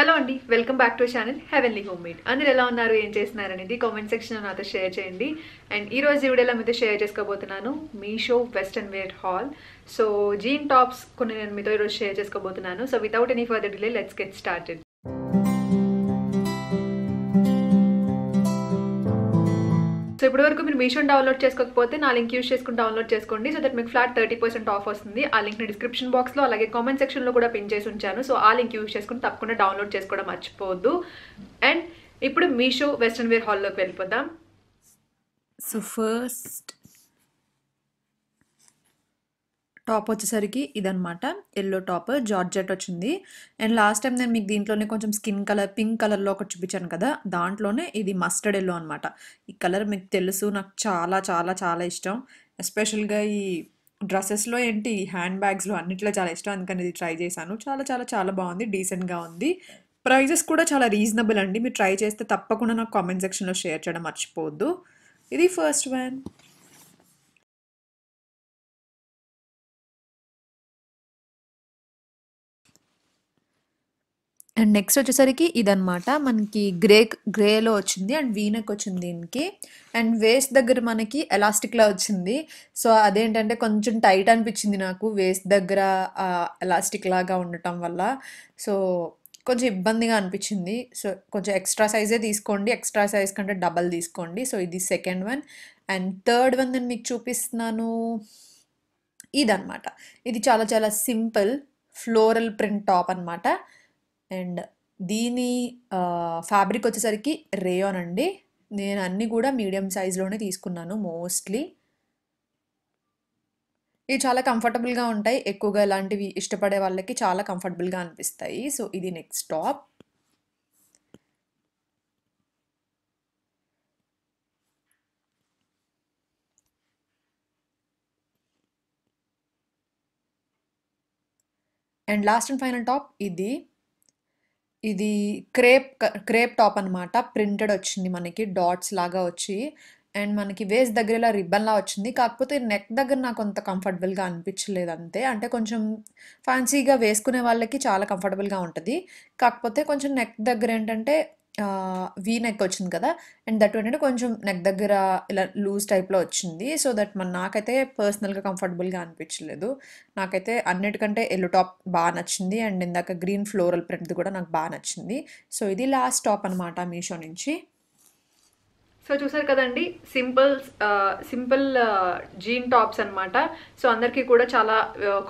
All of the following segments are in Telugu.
హలో అండి welcome back to channel heavenly home made అందరు ఎలా ఉన్నారు ఏం చేస్తున్నారు అనేది కామెంట్ సెక్షన్లో నాతో షేర్ చేయండి అండ్ ఈ రోజు వీడియోలో మీతో షేర్ చేసుకోబోతున్నాను Meesho western wear haul so jean tops కొన్ని నేను మీతో ఈరోజు షేర్ చేసుకోబోతున్నాను so without any further delay let's get started so ఇప్పటి వరకు మీరు మీషో డౌన్లోడ్ చేసుకోకపోతే నా లింక్ యూస్ చేసుకుని డౌన్లోడ్ చేసుకోండి సో దట్ మీకు ఫ్లాట్ థర్టీ పర్సెంట్ ఆఫ్ వస్తుంది ఆ లింక్ డిస్క్రిప్షన్ బాక్స్లో అలాగే కామెంట్ సెక్షన్లో కూడా పిన్ చేసి ఉంచాను సో ఆ లింక్ యూస్ చేసుకుని తప్పకుండా డౌన్లోడ్ చేసుకోవడం మర్చిపోవద్దు అండ్ ఇప్పుడు మీషో వెస్ట్రన్ వేర్ హాల్లోకి వెళ్ళిపోదాం సో ఫస్ట్ టాప్ వచ్చేసరికి ఇదనమాట ఎల్లో టాప్ జార్జెట్ వచ్చింది అండ్ లాస్ట్ టైం నేను మీకు దీంట్లోనే కొంచెం స్కిన్ కలర్ పింక్ కలర్లో ఒకటి చూపించాను కదా దాంట్లోనే ఇది మస్టర్డ్ ఎల్లో అనమాట ఈ కలర్ మీకు తెలుసు నాకు చాలా చాలా చాలా ఇష్టం ఎస్పెషల్గా ఈ డ్రెస్సెస్లో ఏంటి హ్యాండ్ బ్యాగ్స్లో అన్నిట్లో చాలా ఇష్టం అందుకని ఇది ట్రై చేశాను చాలా చాలా చాలా బాగుంది డీసెంట్గా ఉంది ప్రైజెస్ కూడా చాలా రీజనబుల్ అండి మీరు ట్రై చేస్తే తప్పకుండా నాకు కామెంట్ సెక్షన్లో షేర్ చేయడం మర్చిపోవద్దు ఇది ఫస్ట్ వన్ అండ్ నెక్స్ట్ వచ్చేసరికి ఇదనమాట మనకి గ్రే గ్రేలో వచ్చింది అండ్ వీనక్ వచ్చింది దీనికి అండ్ వేస్ట్ దగ్గర మనకి ఎలాస్టిక్లా వచ్చింది సో అదేంటంటే కొంచెం టైట్ అనిపించింది నాకు వేస్ట్ దగ్గర ఎలాస్టిక్ లాగా ఉండటం వల్ల సో కొంచెం ఇబ్బందిగా అనిపించింది సో కొంచెం ఎక్స్ట్రా సైజే తీసుకోండి ఎక్స్ట్రా సైజ్ కంటే డబల్ తీసుకోండి సో ఇది second one and third one నేను మీకు చూపిస్తున్నాను ఇదనమాట ఇది చాలా చాలా సింపుల్ ఫ్లోరల్ ప్రింట్ టాప్ అనమాట అండ్ దీని ఫ్యాబ్రిక్ వచ్చేసరికి రేయోన్ అండి నేను అన్నీ కూడా మీడియం సైజులోనే తీసుకున్నాను మోస్ట్లీ ఇవి చాలా కంఫర్టబుల్గా ఉంటాయి ఎక్కువగా ఇలాంటివి ఇష్టపడే వాళ్ళకి చాలా కంఫర్టబుల్గా అనిపిస్తాయి సో ఇది next top and last and final top ఇది ఇది క్రేప్ క్రేప్ టాప్ అనమాట ప్రింటెడ్ వచ్చింది మనకి డాట్స్ లాగా వచ్చి అండ్ మనకి వేస్ట్ దగ్గర ఇలా రిబ్బన్లా వచ్చింది కాకపోతే నెక్ దగ్గర నాకు అంత కంఫర్టబుల్గా అనిపించలేదు అంతే అంటే కొంచెం ఫ్యాన్సీగా వేసుకునే వాళ్ళకి చాలా కంఫర్టబుల్గా ఉంటుంది కాకపోతే కొంచెం నెక్ దగ్గర ఏంటంటే వీ నెక్ వచ్చింది కదా అండ్ దట్ ఏంటంటే కొంచెం నెక్ దగ్గర ఇలా లూజ్ టైప్లో వచ్చింది సో దట్ మన నాకైతే పర్సనల్గా కంఫర్టబుల్గా అనిపించలేదు నాకైతే అన్నిటికంటే ఎల్లో టాప్ బాగా నచ్చింది అండ్ ఇందాక గ్రీన్ ఫ్లోరల్ ప్రింట్ కూడా నాకు బాగా నచ్చింది సో ఇది లాస్ట్ టాప్ అనమాట మీషో నుంచి సో చూసారు కదండి సింపుల్ సింపుల్ జీన్ టాప్స్ అనమాట సో అందరికీ కూడా చాలా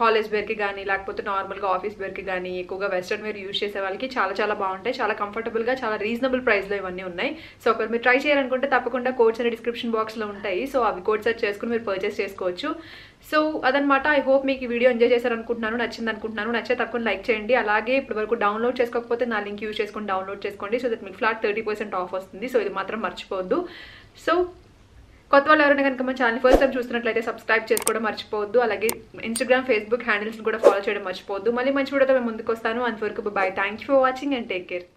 కాలేజ్ వేర్కి కానీ లేకపోతే నార్మల్గా ఆఫీస్ వేర్కి కానీ ఎక్కువగా వెస్ట్రన్ వేర్ యూజ్ చేసే వాళ్ళకి చాలా చాలా బాగుంటాయి చాలా కంఫర్టబుల్గా చాలా రీజనబుల్ ప్రైస్లో ఇవన్నీ ఉన్నాయి సో ఒకరు మీరు ట్రై చేయాలనుకుంటే తప్పకుండా కోడ్స్ అనే డిస్క్రిప్షన్ బాక్స్లో ఉంటాయి సో అవి కోడ్ సెర్చ్ చేసుకుని మీరు పర్చేస్ చేసుకోవచ్చు సో అదనమాట ఐ హోప్ మీకు ఈ వీడియో ఎంజాయ్ చేశారనుకుంటున్నాను నచ్చింది అనుకుంటున్నాను నచ్చే తక్కువ లైక్ చేయండి అలాగే ఇప్పుడు వరకు డౌన్లోడ్ చేసుకోకపోతే నా లింక్ యూజ్ చేసుకొని డౌన్లోడ్ చేసుకోండి సో దట్ మీకు ఫ్లాట్ థర్టీ పర్సెంట్ ఆఫ్ వస్తుంది సో ఇది మాత్రం మర్చిపోవద్దు సో కొత్త వాళ్ళు ఎవరైనా కనుక మన ఛానల్ ఫస్ట్ టైం చూస్తున్నట్లయితే సబ్స్క్రైబ్ చేసుకోవడం మర్చిపోవద్దు అలాగే ఇన్స్టాగ్రామ్ ఫేస్బుక్ హ్యాండిల్స్ కూడా ఫాలో చేయడం మర్చిపోవద్దు మళ్ళీ మంచి వీడియోతో మేము ముందుకు వస్తాను అంతవరకు bye thank you for watching and take care